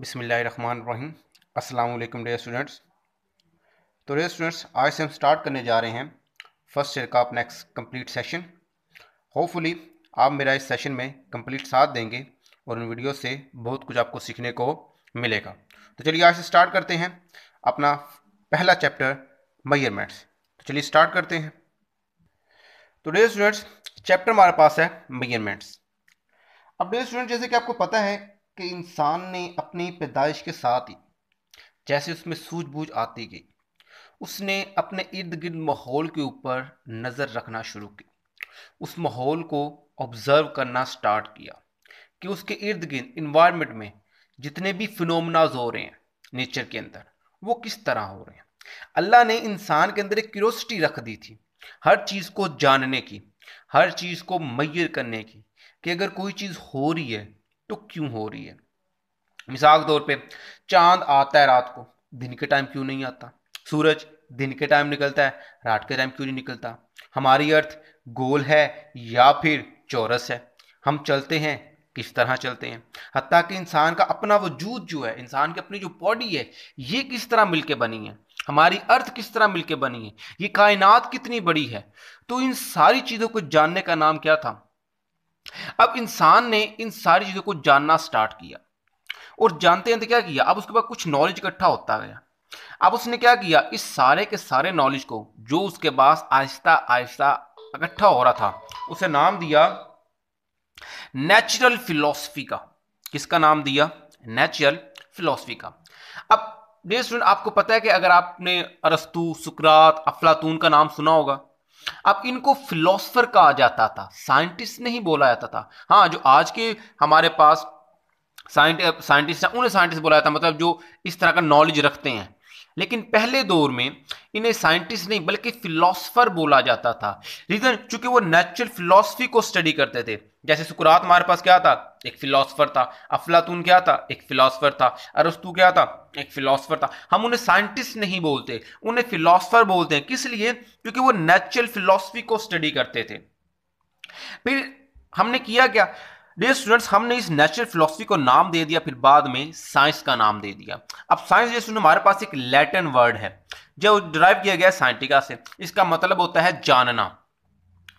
बिसमीम अस्सलाम dear students तो डे स्टूडेंट्स आज से हम स्टार्ट करने जा रहे हैं फर्स्ट ईयर का अपना कंप्लीट सेशन होपफुली आप मेरा इस सेशन में कंप्लीट साथ देंगे और इन वीडियो से बहुत कुछ आपको सीखने को मिलेगा तो चलिए आज से स्टार्ट करते हैं अपना पहला चैप्टर मयरमेंट्स तो चलिए स्टार्ट करते हैं तो डे स्टूडेंट्स चैप्टर हमारे पास है मयरमेंट्स अब डे स्टूडेंट जैसे कि आपको पता है कि इंसान ने अपनी पैदाइश के साथ ही जैसे उसमें सूझबूझ आती गई उसने अपने इर्द गिर्द माहौल के ऊपर नज़र रखना शुरू की उस माहौल को ऑब्ज़र्व करना स्टार्ट किया कि उसके इर्द गिर्द इन्वायरमेंट में जितने भी फिनोमनाज हो रहे हैं नेचर के अंदर वो किस तरह हो रहे हैं अल्लाह ने इंसान के अंदर एक क्यूरोसिटी रख दी थी हर चीज़ को जानने की हर चीज़ को मैयर करने की कि अगर कोई चीज़ हो रही है तो क्यों हो रही है मिसाल के तौर पे चांद आता है रात को दिन के टाइम क्यों नहीं आता सूरज दिन के टाइम निकलता है रात के टाइम क्यों नहीं निकलता हमारी अर्थ गोल है या फिर चौरस है हम चलते हैं किस तरह चलते हैं हती कि इंसान का अपना वजूद जो है इंसान की अपनी जो बॉडी है ये किस तरह मिलके बनी है हमारी अर्थ किस तरह मिलके बनी है ये कायनात कितनी बड़ी है तो इन सारी चीज़ों को जानने का नाम क्या था अब इंसान ने इन सारी चीज़ों को जानना स्टार्ट किया और जानते जानते तो क्या किया अब उसके पास कुछ नॉलेज इकट्ठा होता गया अब उसने क्या किया इस सारे के सारे नॉलेज को जो उसके पास आहिस्ता आहिस्ता इकट्ठा हो रहा था उसे नाम दिया नेचुरल फिलोसफी का किसका नाम दिया नेचुरल फिलोसफी का अब स्टूडेंट आपको पता है कि अगर आपने अरस्तु सुकरात अफलातून का नाम सुना होगा अब इनको फिलोसफर कहा जाता था साइंटिस्ट नहीं बोला जाता था हाँ जो आज के हमारे पास साइंटिस्ट उन्हें साइंटिस्ट बोला जाता मतलब जो इस तरह का नॉलेज रखते हैं लेकिन पहले दौर में इन्हें साइंटिस्ट नहीं बल्कि फिलोसफर बोला जाता था रीजन चूंकि वो नेचुरल फिलोसफी को स्टडी करते थे जैसे सुकुरात हमारे पास क्या था एक फिलोसफर था अफलातून क्या था एक फिलोसफर था अरस्तु क्या था एक फिलोसफर था हम उन्हें साइंटिस्ट नहीं बोलते उन्हें फिलोसफर बोलते हैं किस लिए क्योंकि वो नेचुरल फिलोसफी को स्टडी करते थे फिर हमने किया क्या डियर स्टूडेंट्स हमने इस नेचुरल फिलोसफी को नाम दे दिया फिर बाद में साइंस का नाम दे दिया अब साइंस डियर स्टूडेंट हमारे पास एक लैटिन वर्ड है जो डिराइव किया गया साइंटिका से इसका मतलब होता है जानना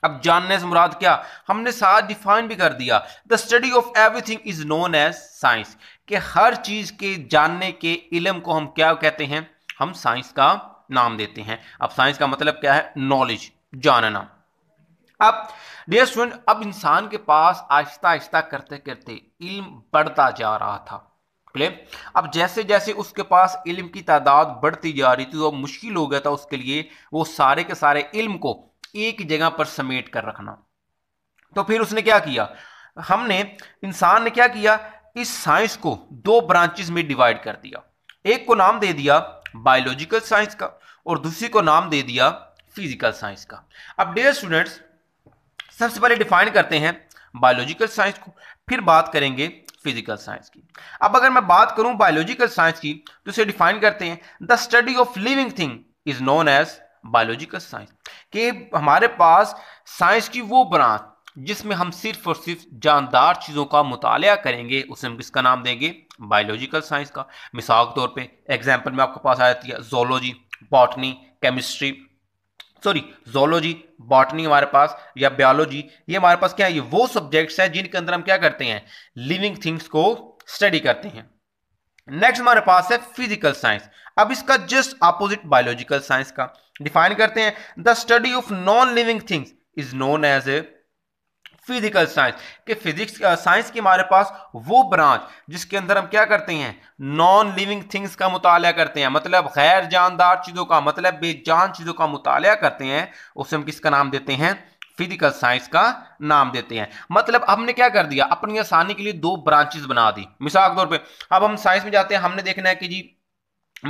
अब जानने से मुराद क्या हमने साथ डिफाइन भी कर दिया the study of everything is known as science के हर चीज के जानने के इलम को हम क्या कहते हैं हम साइंस का नाम देते हैं अब साइंस का मतलब क्या है नॉलेज जानना अब डियर स्टूडेंट अब इंसान के पास आहिस्ता आहिस्ता करते करते इल्म बढ़ता जा रहा था क्लियर अब जैसे जैसे उसके पास इल्म की तादाद बढ़ती जा रही थी तो मुश्किल हो गया था उसके लिए वो सारे के सारे इल्म को एक जगह पर समेट कर रखना तो फिर उसने क्या किया हमने इंसान ने क्या किया इस साइंस को दो ब्रांचेस में डिवाइड कर दिया एक को नाम दे दिया बायोलॉजिकल साइंस का और दूसरी को नाम दे दिया फिजिकल साइंस का अब डेयर स्टूडेंट्स सबसे पहले डिफाइन करते हैं बायोलॉजिकल साइंस को फिर बात करेंगे फिजिकल साइंस की अब अगर मैं बात करूं बायोलॉजिकल साइंस की तो इसे डिफाइन करते हैं the study of living thing is known as biological science कि हमारे पास साइंस की वो ब्रांच जिसमें हम सिर्फ और सिर्फ जानदार चीज़ों का मुताल करेंगे उसे हम किसका नाम देंगे बायोलॉजिकल साइंस का मिसाल के तौर पे एग्जांपल में आपके पास आ जाती है zoology botany chemistry sorry zoology botany हमारे पास या बायोलॉजी ये हमारे पास क्या है ये वो सब्जेक्ट्स है जिनके अंदर हम क्या करते हैं लिविंग थिंग्स को स्टडी करते हैं नेक्स्ट हमारे पास है फिजिकल साइंस अब इसका जस्ट अपोजिट बायोलॉजिकल साइंस का डिफाइन करते हैं the study of non living things is known as a physical science कि फिजिक्स साइंस की हमारे पास वो ब्रांच जिसके अंदर हम क्या करते हैं नॉन लिविंग थिंग्स का मुताल करते हैं मतलब गैर जानदार चीज़ों का मतलब बेजान चीज़ों का मुताल करते हैं उसे हम किसका नाम देते हैं फिजिकल साइंस का नाम देते हैं मतलब हमने क्या कर दिया अपनी आसानी के लिए दो ब्रांचेस बना दी मिसाल के तौर पर अब हम साइंस में जाते हैं हमने देखना है कि जी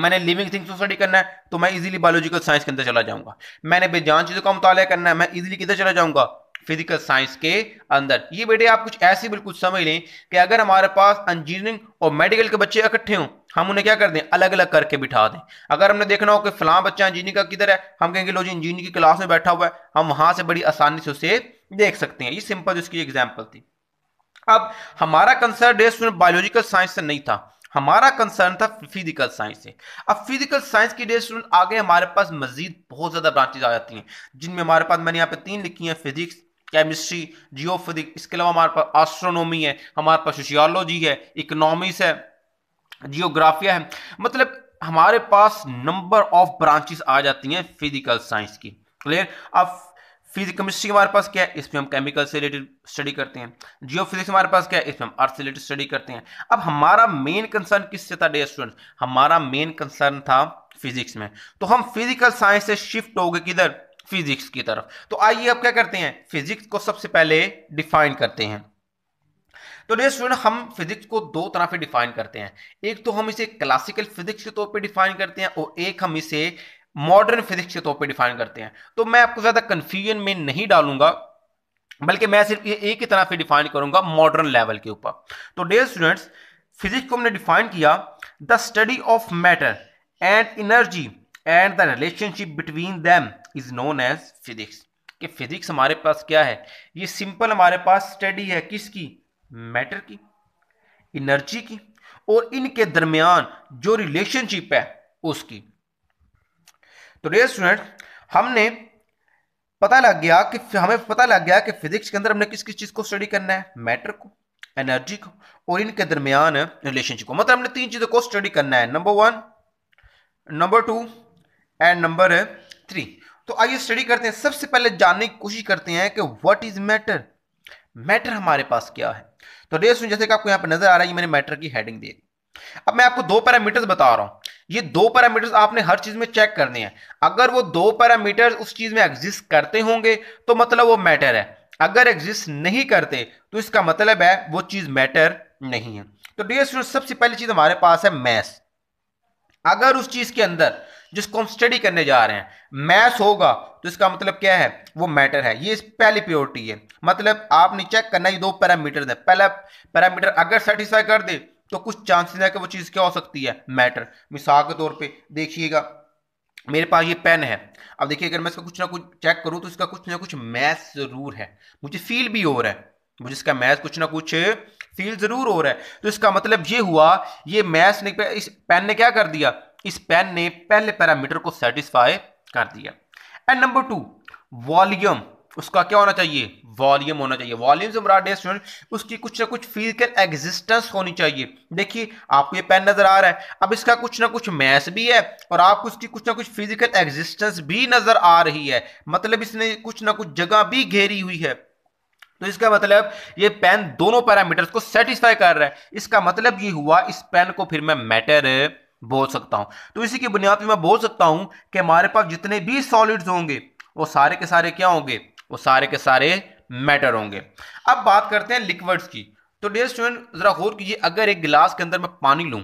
मैंने लिविंग थिंग्स को स्टडी करना है तो मैं इजीली बायोलॉजिकल साइंस के अंदर चला जाऊंगा मैंने बेजान चीज़ों का मुताल करना है मैं इजीली किधर चला जाऊंगा फिजिकल साइंस के अंदर ये बेटे आप कुछ ऐसे बिल्कुल समझ लें कि अगर हमारे पास इंजीनियरिंग और मेडिकल के बच्चे इकट्ठे हों हम उन्हें क्या कर दें अलग अलग करके बिठा दें अगर हमने देखना हो कि फलां बच्चा इंजीनियर का किधर है हम कहेंगे लो जी इंजीनियर की क्लास में बैठा हुआ है हम वहां से बड़ी आसानी से उसे देख सकते हैं ये सिंपल इसकी एग्जाम्पल थी अब हमारा concern dear student biological science से नहीं था हमारा कंसर्न था फिजिकल साइंस से अब फिजिकल साइंस की डे स्टूडेंट आगे हमारे पास मजीद बहुत ज़्यादा ब्रांचेज आ जाती हैं जिनमें हमारे पास मैंने यहाँ पे तीन लिखी हैं फिजिक्स केमिस्ट्री जियो इसके अलावा हमारे पास एस्ट्रोनॉमी है हमारे पास सोशियोलॉजी है इकोनॉमिक्स है जियोग्राफिया है मतलब हमारे पास नंबर ऑफ ब्रांचेस आ जाती हैं फिजिकल साइंस की क्लियर अब फिजिक केमिस्ट्री हमारे पास क्या है इसमें हम केमिकल से रिलेटेड स्टडी करते हैं जियो फिजिक्स हमारे पास क्या है इसमें हम अर्थ से रिलेटेड स्टडी करते हैं अब हमारा मेन कंसर्न किससे था डे स्टूडेंट हमारा मेन कंसर्न था फिजिक्स में तो हम फिजिकल साइंस से शिफ्ट हो गए किधर फिजिक्स की तरफ तो आइए अब क्या करते हैं फिजिक्स को सबसे पहले डिफाइन करते हैं तो डे स्टूडेंट हम फिजिक्स को दो तरह से डिफाइन करते हैं एक तो हम इसे क्लासिकल फिजिक्स के तौर पे डिफाइन करते हैं और एक हम इसे मॉडर्न फिजिक्स के तौर पे डिफाइन करते हैं तो मैं आपको ज्यादा कंफ्यूजन में नहीं डालूंगा बल्कि मैं सिर्फ ये एक ही तरह से डिफाइन करूंगा मॉडर्न लेवल के ऊपर तो डे स्टूडेंट्स फिजिक्स को हमने डिफाइन किया the study of matter and energy and the relationship between them is known as physics कि फिजिक्स हमारे पास क्या है ये सिंपल हमारे पास स्टडी है किसकी मैटर की एनर्जी की और इनके दरमियान जो रिलेशनशिप है उसकी तो डे स्टूडेंट हमने पता लग गया कि हमें पता लग गया कि फिजिक्स के अंदर हमने किस किस चीज़ को स्टडी करना है मैटर को एनर्जी को और इनके दरमियान रिलेशनशिप को मतलब हमने तीन चीज़ों को स्टडी करना है number one number two and number three तो आइए स्टडी करते हैं सबसे पहले जानने की कोशिश करते हैं कि व्हाट इज मैटर मैटर हमारे पास क्या है तो डेस्ट जैसे कि आपको यहां पर नजर आ रहा है मैंने मैटर की हेडिंग दे दी अब मैं आपको दो पैरामीटर्स बता रहा हूं ये दो पैरामीटर्स आपने हर चीज में चेक करने हैं अगर वो दो पैरामीटर्स उस चीज में एग्जिस्ट करते होंगे तो मतलब वो मैटर है अगर एग्जिस्ट नहीं करते तो इसका मतलब है वो चीज मैटर नहीं है तो डियर स्टूडेंट सबसे पहली चीज हमारे पास है मैस अगर उस चीज के अंदर जिसको हम स्टडी करने जा रहे हैं मैथ होगा तो इसका मतलब क्या है वो मैटर है ये पहली प्योरिटी है मतलब आपने चेक करना ये दो पैरामीटर है पहला पैरामीटर अगर सेटिस्फाई कर दे तो कुछ चांसेस है कि वो चीज़ क्या हो सकती है मैटर मिसाल के तौर पर देखिएगा मेरे पास ये पेन है अब देखिए अगर मैं इसका कुछ ना कुछ चेक करूँ तो इसका कुछ ना कुछ मैथ ज़रूर है मुझे फील भी हो रहा है मुझे इसका मैथ कुछ ना कुछ फील ज़रूर हो रहा है तो इसका मतलब ये हुआ ये मैथ्स ने इस पेन ने क्या कर दिया इस पेन ने पहले पैरामीटर को सेटिस्फाई कर दिया एंड नंबर टू वॉल्यूम उसका क्या होना चाहिए वॉल्यूम होना चाहिए वॉल्यूम से मुराद है स्टूडेंट उसकी कुछ ना कुछ फिजिकल एग्जिस्टेंस होनी चाहिए देखिए आपको ये पेन नज़र आ रहा है अब इसका कुछ ना कुछ मैथ भी है और आपको इसकी कुछ ना कुछ फिजिकल एग्जिस्टेंस भी नज़र आ रही है मतलब इसने कुछ ना कुछ जगह भी घेरी हुई है तो इसका मतलब ये पेन दोनों पैरामीटर्स को सेटिस्फाई कर रहा है इसका मतलब ये हुआ इस पेन को फिर मैं मैटर बोल सकता हूँ तो इसी की बुनियाद पर मैं बोल सकता हूं कि हमारे पास जितने भी सॉलिड्स होंगे वो सारे के सारे क्या होंगे वो सारे के सारे मैटर होंगे अब बात करते हैं लिक्विड्स की तो डेयर स्टूडेंट ज़रा गौर कीजिए अगर एक गिलास के अंदर मैं पानी लूँ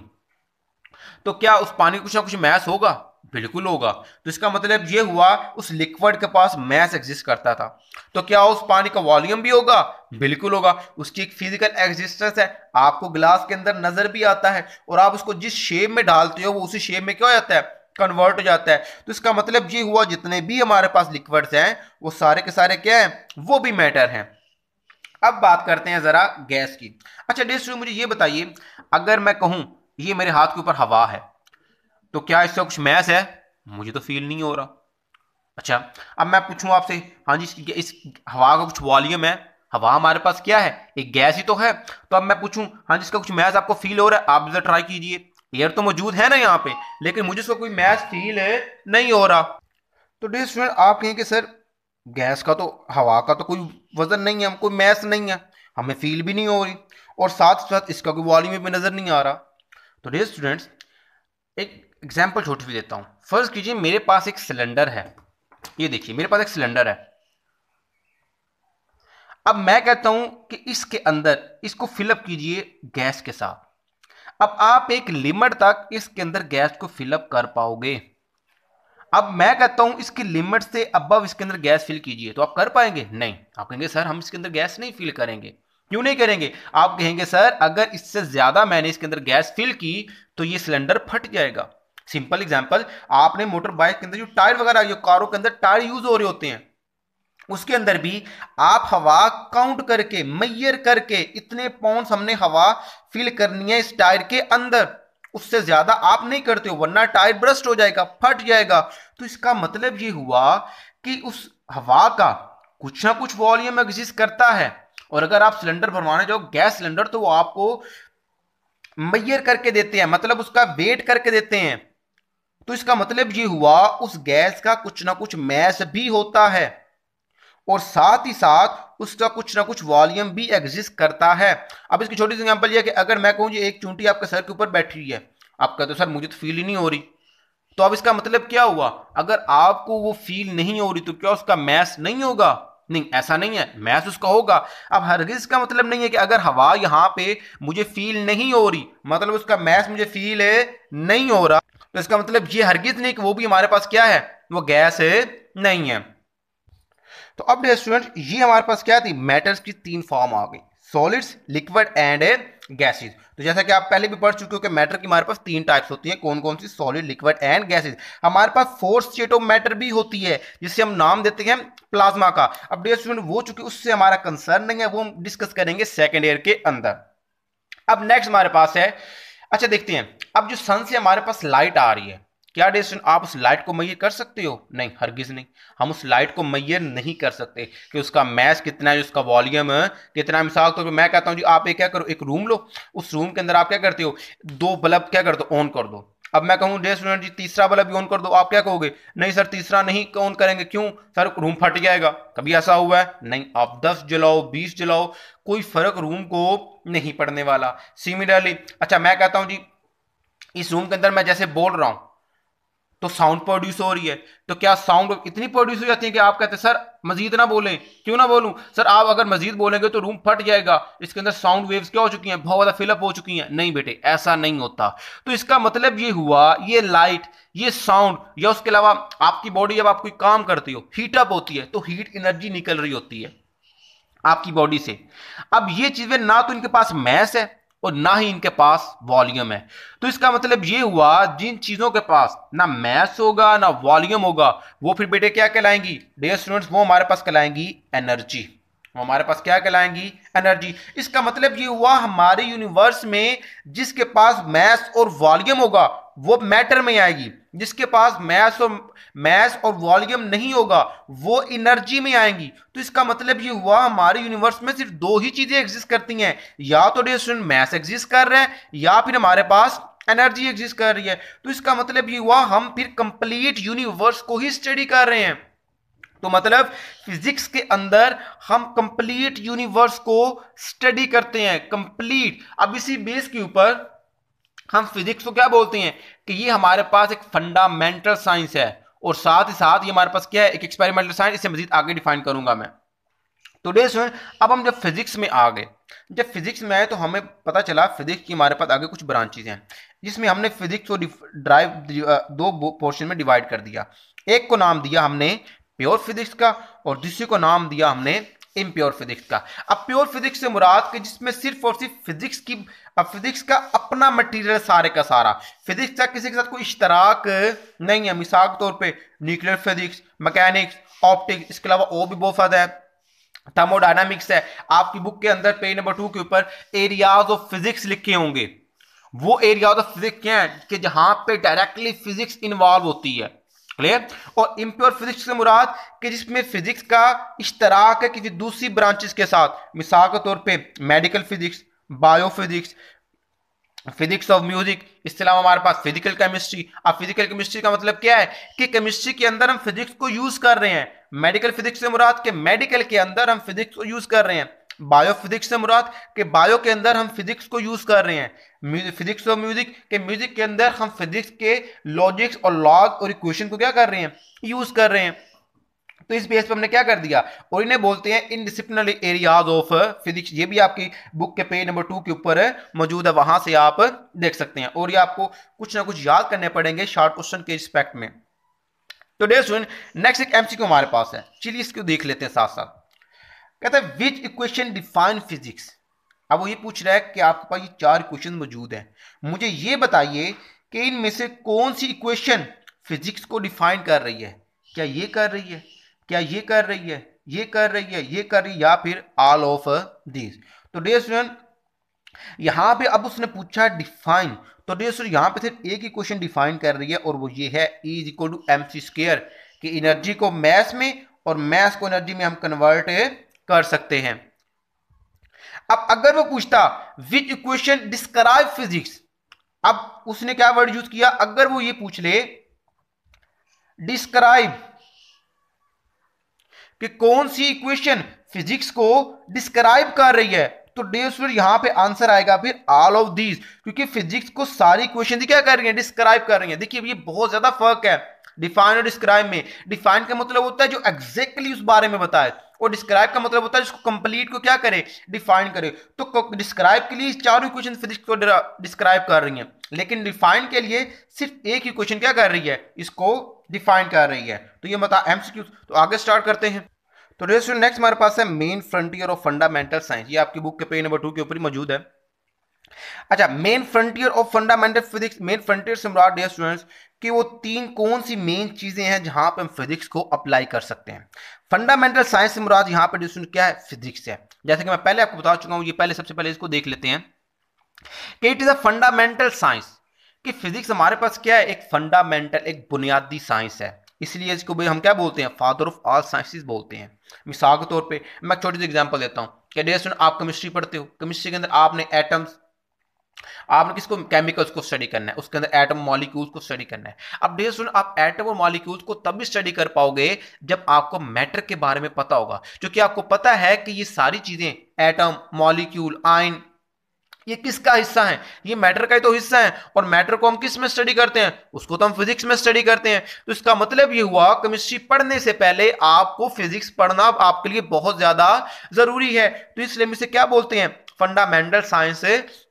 तो क्या उस पानी कुछ ना कुछ मैस होगा बिल्कुल होगा तो इसका मतलब ये हुआ उस लिक्विड के पास मैस एग्जिस्ट करता था तो क्या उस पानी का वॉल्यूम भी होगा बिल्कुल होगा उसकी एक फिजिकल एग्जिस्टेंस है आपको ग्लास के अंदर नजर भी आता है और आप उसको जिस शेप में डालते हो वो उसी शेप में क्या हो जाता है कन्वर्ट हो जाता है तो इसका मतलब ये हुआ जितने भी हमारे पास लिक्विड्स हैं वो सारे के सारे क्या हैं वो भी मैटर हैं अब बात करते हैं ज़रा गैस की अच्छा डेस्ट मुझे ये बताइए अगर मैं कहूँ ये मेरे हाथ के ऊपर हवा है तो क्या इसका कुछ मैथ है मुझे तो फील नहीं हो रहा अच्छा अब मैं पूछूं आपसे हाँ जी इस हवा का कुछ वॉल्यूम है हवा हमारे पास क्या है एक गैस ही तो है तो अब मैं पूछूं हाँ जी इसका कुछ मैथ आपको फील हो रहा है आप जरा ट्राई कीजिए एयर तो मौजूद है ना यहाँ पे लेकिन मुझे इसका कोई मैथ फील है नहीं हो रहा तो डे स्टूडेंट आप कहें कि सर गैस का तो हवा का तो कोई वजन नहीं है हम कोई मैथ नहीं है हमें फील भी नहीं हो रही और साथ साथ इसका कोई वॉल्यूम भी नज़र नहीं आ रहा तो डे स्टूडेंट्स एक एग्जाम्पल छोटी भी देता हूँ फर्ज कीजिए मेरे पास एक सिलेंडर है ये देखिए मेरे पास एक सिलेंडर है अब मैं कहता हूं कि इसके अंदर इसको फिलअप कीजिए गैस के साथ अब आप एक लिमिट तक इसके अंदर गैस को फिलअप कर पाओगे अब मैं कहता हूं इसकी लिमिट से अब इसके अंदर गैस फिल कीजिए तो आप कर पाएंगे नहीं आप कहेंगे सर हम इसके अंदर गैस नहीं फिल करेंगे क्यों नहीं करेंगे आप कहेंगे सर अगर इससे ज्यादा मैंने इसके अंदर गैस फिल की तो ये सिलेंडर फट जाएगा सिंपल एग्जाम्पल आपने मोटर बाइक के अंदर जो टायर वगैरह जो कारों के अंदर टायर यूज हो रहे होते हैं उसके अंदर भी आप हवा काउंट करके मैयर करके इतने पॉन्स हमने हवा फिल करनी है इस टायर के अंदर उससे ज्यादा आप नहीं करते हो वरना टायर ब्रस्ट हो जाएगा फट जाएगा तो इसका मतलब ये हुआ कि उस हवा का कुछ ना कुछ वॉल्यूम एग्जिस्ट करता है और अगर आप सिलेंडर भरवाने जाओ गैस सिलेंडर तो वो आपको मैयर करके देते हैं मतलब उसका वेट करके देते हैं तो इसका मतलब ये हुआ उस गैस का कुछ ना कुछ मैस भी होता है और साथ ही साथ उसका कुछ ना कुछ वॉल्यूम भी एग्जिस्ट करता है अब इसकी छोटी सी एग्जाम्पल यह कि अगर मैं कहूँ एक चूंटी आपके सर के ऊपर बैठी हुई है आप कहते तो सर मुझे तो फील ही नहीं हो रही तो अब इसका मतलब क्या हुआ अगर आपको वो फील नहीं हो रही तो क्या उसका मैस नहीं होगा नहीं ऐसा नहीं है मैस उसका होगा अब हरगिज का मतलब नहीं है कि अगर हवा यहाँ पे मुझे फील नहीं हो रही मतलब उसका मैस मुझे फील है नहीं हो रहा तो इसका मतलब ये हरगिज नहीं कि वो भी हमारे पास क्या है वो गैस है नहीं है तो अब स्टूडेंट ये हमारे पास क्या थी मैटर्स की तीन फॉर्म आ गई सॉलिड्स लिक्विड एंड गैसेज तो जैसा कि आप पहले भी पढ़ चुके हो कि मैटर की हमारे पास तीन टाइप्स होती हैं कौन कौन सी सॉलिड लिक्विड एंड गैसेज हमारे पास फोर्थ स्टेट ऑफ मैटर भी होती है जिसे हम नाम देते हैं प्लाज्मा का अब डे स्टूडेंट वो चूंकि उससे हमारा कंसर्न नहीं है वो हम डिस्कस करेंगे सेकेंड ईयर के अंदर अब नेक्स्ट हमारे पास है अच्छा देखते हैं अब जो सन से हमारे पास लाइट आ रही है क्या डेस्टिन आप उस लाइट को मैयर कर सकते हो नहीं हरगिज नहीं हम उस लाइट को मैयर नहीं कर सकते कि उसका मैच कितना है उसका वॉल्यूम कितना है मिसाल तौर तो पर मैं कहता हूं जी आप एक क्या करो एक रूम लो उस रूम के अंदर आप क्या करते हो दो बल्ब क्या कर दो ऑन कर दो अब मैं कहूँ डे स्टूडेंट जी तीसरा वाला भी ऑन कर दो आप क्या कहोगे नहीं सर तीसरा नहीं ऑन करेंगे क्यों सर रूम फट जाएगा कभी ऐसा हुआ है नहीं आप दस जलाओ बीस जलाओ कोई फर्क रूम को नहीं पड़ने वाला सिमिलरली अच्छा मैं कहता हूँ जी इस रूम के अंदर मैं जैसे बोल रहा हूँ तो साउंड प्रोड्यूस हो रही है तो क्या साउंड इतनी प्रोड्यूस हो जाती है कि आप कहते हैं सर मजीद ना बोलें क्यों ना बोलूं सर आप अगर मजीद बोलेंगे तो रूम फट जाएगा इसके अंदर साउंड वेव्स क्या हो चुकी हैं बहुत ज़्यादा फिलअप हो चुकी हैं नहीं बेटे ऐसा नहीं होता तो इसका मतलब ये हुआ ये लाइट ये साउंड या उसके अलावा आपकी बॉडी जब आप कोई काम करती हो हीटअप होती है तो हीट एनर्जी निकल रही होती है आपकी बॉडी से अब ये चीज़ें ना तो इनके पास मैस है और ना ही इनके पास वॉल्यूम है तो इसका मतलब ये हुआ जिन चीज़ों के पास ना मैथ होगा ना वॉल्यूम होगा वो फिर बेटे क्या कहलाएंगी डेयर स्टूडेंट्स वो हमारे पास कहलाएंगी एनर्जी वो हमारे पास क्या कहलाएंगी एनर्जी इसका मतलब ये हुआ हमारे यूनिवर्स में जिसके पास मैस और वॉल्यूम होगा वो मैटर में आएगी जिसके पास मैस और मैस और वॉल्यूम नहीं होगा वो एनर्जी में आएंगी तो इसका मतलब ये हुआ हमारे यूनिवर्स में सिर्फ दो ही चीज़ें एग्जिस्ट करती हैं या तो डिस्टूडेंट मैस एग्जिस्ट कर रहे हैं या फिर हमारे पास एनर्जी एग्जिस्ट कर रही है तो इसका मतलब ये हुआ हम फिर कंप्लीट यूनिवर्स को ही स्टडी कर रहे हैं तो मतलब फिजिक्स के अंदर हम कंप्लीट यूनिवर्स को स्टडी करते हैं कंप्लीट अब इसी बेस के ऊपर हम फिजिक्स को क्या बोलते हैं कि ये हमारे पास एक फंडामेंटल साइंस है और साथ ही साथ ये हमारे पास क्या है एक एक्सपेरिमेंटल साइंस इसे मजीद आगे डिफाइन करूंगा मैं तो डे सुन अब हम जब फिजिक्स में आ गए जब फिजिक्स में आए तो हमें पता चला फिजिक्स की हमारे पास आगे कुछ ब्रांचेज हैं जिसमें हमने फिजिक्स को ड्राइव दो पोर्शन में डिवाइड कर दिया एक को नाम दिया हमने प्योर फिजिक्स का और दूसरे को नाम दिया हमने इम्प्योर फिजिक्स का अब प्योर फिजिक्स से मुराद के जिसमें सिर्फ और सिर्फ फिजिक्स की अब फिजिक्स का अपना मटेरियल सारे का सारा फिजिक्स का किसी के साथ कोई इश्तराक नहीं है मिसाल के तौर पे न्यूक्लियर फिजिक्स मैकेनिक्स ऑप्टिक्स इसके अलावा और भी बहुत सारे हैं थर्मोडाइनमिक्स है आपकी बुक के अंदर पेज नंबर टू के ऊपर एरियाज ऑफ फिजिक्स लिखे होंगे वो एरियाज ऑफ फिजिक्स क्या है कि जहां पे डायरेक्टली फिजिक्स इन्वॉल्व होती है क्लियर और इम्प्योर फिजिक्स से मुराद कि जिसमें फिजिक्स का इश्तराक है किसी दूसरी ब्रांचेस के साथ मिसाल के तौर पे medical physics bio physics of music इसके अलावा हमारे पास फिजिकल केमिस्ट्री अब फिजिकल केमिस्ट्री का मतलब क्या है कि केमिस्ट्री के अंदर हम फिजिक्स को यूज कर रहे हैं मेडिकल फिजिक्स से मुराद के मेडिकल के अंदर हम फिजिक्स को यूज कर रहे हैं बायोफिजिक्स से मुराद कि बायो के अंदर हम फिजिक्स को यूज़ कर रहे हैं फिजिक्स और म्यूजिक के म्यूजिक के अंदर हम फिजिक्स के लॉजिक्स और लॉग और इक्वेशन को क्या कर रहे हैं यूज़ कर रहे हैं तो इस बेस पर हमने क्या कर दिया और इन्हें बोलते हैं in disciplinary areas of physics ये भी आपकी बुक के पेज नंबर टू के ऊपर मौजूद है वहां से आप देख सकते हैं और ये आपको कुछ ना कुछ याद करने पड़ेंगे शॉर्ट क्वेश्चन के रिस्पेक्ट में तो डे सुन नेक्स्ट एक एमसीक्यू हमारे पास है चलिए इसको देख लेते हैं साथ साथ कहता है विच इक्वेशन डिफाइन फिजिक्स अब वो ये पूछ रहा है कि आपके पास ये चार इक्वेशन मौजूद हैं मुझे ये बताइए कि इनमें से कौन सी इक्वेशन फिजिक्स को डिफाइन कर रही है क्या ये कर रही है क्या ये कर रही है ये कर रही है ये कर रही है या फिर ऑल ऑफ दिस तो डे स्टूडेंट यहाँ पे अब उसने पूछा डिफाइन तो डे स्टूडेंट यहाँ पे सिर्फ एक ही क्वेश्चन डिफाइन कर रही है और वो ये है E is equal to M C square कि एनर्जी को मैथ में और मैथ को एनर्जी में हम कन्वर्ट कर सकते हैं अब अगर वो पूछता विच इक्वेशन डिस्क्राइब फिजिक्स अब उसने क्या वर्ड यूज किया अगर वो ये पूछ ले डिस्क्राइब कि कौन सी इक्वेशन फिजिक्स को डिस्क्राइब कर रही है तो डेव फिर यहां पे आंसर आएगा फिर ऑल ऑफ दीज क्योंकि फिजिक्स को सारी क्वेश्चन क्या कर रही है डिस्क्राइब कर रही है देखिए ये बहुत ज्यादा फर्क है डिफाइन और डिस्क्राइब में डिफाइन का मतलब होता है जो एग्जैक्टली उस बारे में बताए और डिस्क्राइब का मतलब होता है जिसको कंप्लीट को क्या करे डिफाइन करे तो डिस्क्राइब के लिए चारों क्वेश्चन फिजिक्स को डिस्क्राइब कर रही है लेकिन डिफाइन के लिए सिर्फ एक ही क्वेश्चन क्या कर रही है इसको डिफाइन कर रही है तो ये बता एमसीक्यू तो आगे स्टार्ट करते हैं तो नेक्स्ट हमारे पास है main frontier of fundamental science ये आपकी बुक के पेज नंबर टू के ऊपर मौजूद है अच्छा main frontier of fundamental physics main frontier students कि वो तीन कौन सी मेन चीज़ें हैं जहां पर हम फिजिक्स को अप्लाई कर सकते हैं फंडामेंटल साइंस से मुराद यहां पर क्या है फिजिक्स है जैसे कि मैं पहले आपको बता चुका हूं ये पहले सबसे पहले इसको देख लेते हैं कि it is a fundamental science कि फिजिक्स हमारे पास क्या है एक फंडामेंटल एक बुनियादी साइंस है इसलिए इसको भी हम क्या बोलते हैं फादर ऑफ ऑल साइंसिस बोलते हैं मिसाल के तौर पर मैं छोटी सी एग्जाम्पल देता हूँ कि डेयर स्टूडेंट आप केमिस्ट्री पढ़ते हो केमिस्ट्री के अंदर आपने एटम्स आपने किसको केमिकल्स को स्टडी करना है उसके अंदर एटम मॉलिक्यूल्स को स्टडी करना है अब डेयर स्टूडेंट आप एटम और मॉलिक्यूल्स को तभी स्टडी कर पाओगे जब आपको मैटर के बारे में पता होगा क्योंकि आपको पता है कि ये सारी चीजें एटम मॉलिक्यूल आयन ये किसका हिस्सा है ये मैटर का ही तो हिस्सा है और मैटर को हम किस में स्टडी करते हैं उसको तो हम फिजिक्स में स्टडी करते हैं तो इसका मतलब ये हुआ केमिस्ट्री पढ़ने से पहले आपको फिजिक्स पढ़ना आपके लिए बहुत ज्यादा जरूरी है तो इसलिए हम इसे क्या बोलते हैं फंडामेंटल साइंस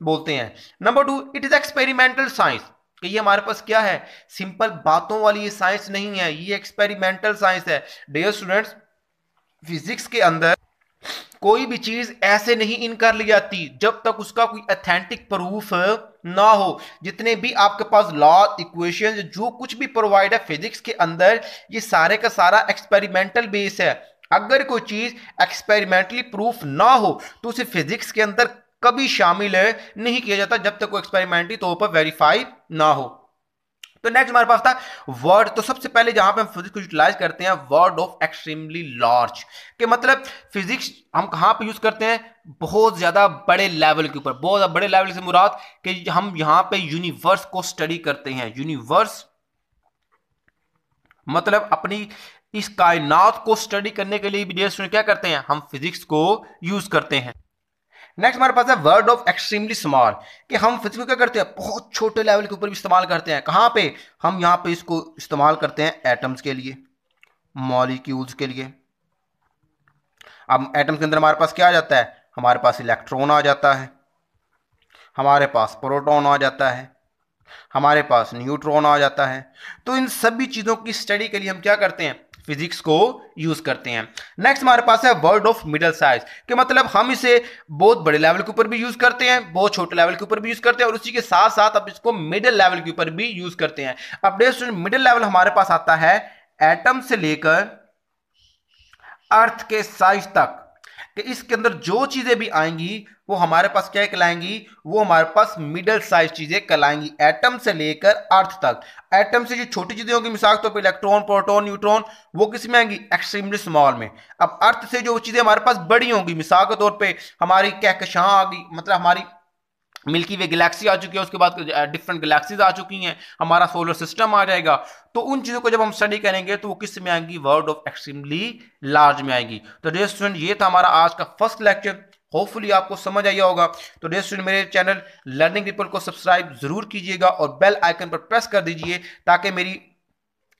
बोलते हैं number two it is experimental science कि ये हमारे पास क्या है सिंपल बातों वाली ये साइंस नहीं है ये एक्सपेरिमेंटल साइंस है डियर स्टूडेंट्स फिजिक्स के अंदर कोई भी चीज ऐसे नहीं इन कर ली जाती जब तक उसका कोई अथेंटिक प्रूफ ना हो जितने भी आपके पास लॉ इक्वेशन जो कुछ भी प्रोवाइड है फिजिक्स के अंदर ये सारे का सारा एक्सपेरिमेंटल बेस है अगर कोई चीज एक्सपेरिमेंटली प्रूफ ना हो तो उसे फिजिक्स के अंदर कभी शामिल नहीं किया जाता जब तक वो एक्सपेरिमेंटली तौर तो पर वेरीफाई ना हो तो नेक्स्ट हमारे पास था वर्ड तो सबसे पहले जहां पे हम फिजिक्स को यूटिलाइज करते हैं वर्ड ऑफ एक्सट्रीमली लार्ज के मतलब फिजिक्स हम कहां पे यूज करते हैं बहुत ज्यादा बड़े लेवल के ऊपर बहुत बड़े लेवल से मुराद कि हम यहां पे यूनिवर्स को स्टडी करते हैं यूनिवर्स मतलब अपनी इस कायनात को स्टडी करने के लिए भी स्टूडेंट क्या करते हैं हम फिजिक्स को यूज करते हैं नेक्स्ट हमारे पास है वर्ड ऑफ एक्सट्रीमली स्मॉल कि हम फिजिक्स को क्या करते हैं बहुत छोटे लेवल के ऊपर भी इस्तेमाल करते हैं कहाँ पे हम यहाँ पे इसको इस्तेमाल करते हैं एटम्स के लिए मॉलिक्यूल्स के लिए अब एटम्स के अंदर हमारे पास क्या आ जाता है हमारे पास इलेक्ट्रॉन आ जाता है हमारे पास प्रोटॉन आ जाता है हमारे पास न्यूट्रॉन आ जाता है तो इन सभी चीज़ों की स्टडी के लिए हम क्या करते हैं फिजिक्स को यूज करते हैं नेक्स्ट हमारे पास है वर्ड ऑफ मिडल साइज के मतलब हम इसे बहुत बड़े लेवल के ऊपर भी यूज करते हैं बहुत छोटे लेवल के ऊपर भी यूज करते हैं और उसी के साथ साथ अब इसको मिडिल लेवल के ऊपर भी यूज करते हैं अब डे मिडिल लेवल हमारे पास आता है एटम से लेकर अर्थ के साइज तक कि इसके अंदर जो चीज़ें भी आएंगी वो हमारे पास क्या कहलाएंगी वो हमारे पास मिडल साइज चीज़ें कहलाएंगी एटम से लेकर अर्थ तक एटम से जो छोटी चीज़ें होंगी मिसाल के तौर तो पर इलेक्ट्रॉन प्रोटॉन न्यूट्रॉन वो किस में आएंगी एक्सट्रीमली स्मॉल में अब अर्थ से जो चीज़ें हमारे पास बड़ी होंगी मिसाल के तौर पर हमारी कहकशां आ गई मतलब हमारी मिल्की वे गैलेक्सी आ चुकी है उसके बाद डिफरेंट गैलेक्सीज आ चुकी हैं हमारा सोलर सिस्टम आ जाएगा तो उन चीज़ों को जब हम स्टडी करेंगे तो वो किस में आएंगी वर्ल्ड ऑफ एक्सट्रीमली लार्ज में आएगी तो डे स्टूडेंट ये था हमारा आज का फर्स्ट लेक्चर होपफुली आपको समझ आया होगा तो डे स्टूडेंट मेरे चैनल लर्निंग पीपल को सब्सक्राइब जरूर कीजिएगा और बेल आइकन पर प्रेस कर दीजिए ताकि मेरी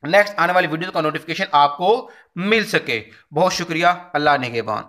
नेक्स्ट आने वाली वीडियो का नोटिफिकेशन आपको मिल सके बहुत शुक्रिया अल्लाह नेगेबान